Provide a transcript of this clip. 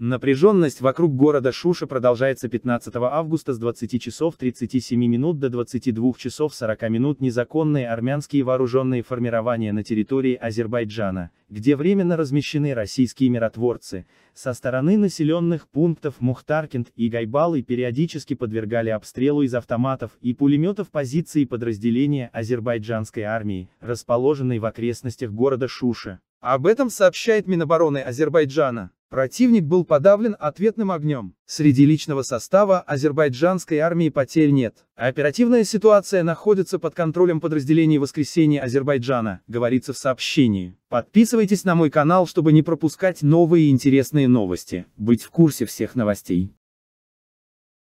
Напряженность вокруг города Шуша продолжается 15 августа с 20 часов 37 минут до 22 часов 40 минут незаконные армянские вооруженные формирования на территории Азербайджана, где временно размещены российские миротворцы, со стороны населенных пунктов Мухтаркент и Гайбалы периодически подвергали обстрелу из автоматов и пулеметов позиции подразделения азербайджанской армии, расположенной в окрестностях города Шуша. Об этом сообщает Минобороны Азербайджана. Противник был подавлен ответным огнем. Среди личного состава азербайджанской армии потерь нет. Оперативная ситуация находится под контролем подразделений «Воскресенье Азербайджана», говорится в сообщении. Подписывайтесь на мой канал, чтобы не пропускать новые интересные новости. Быть в курсе всех новостей.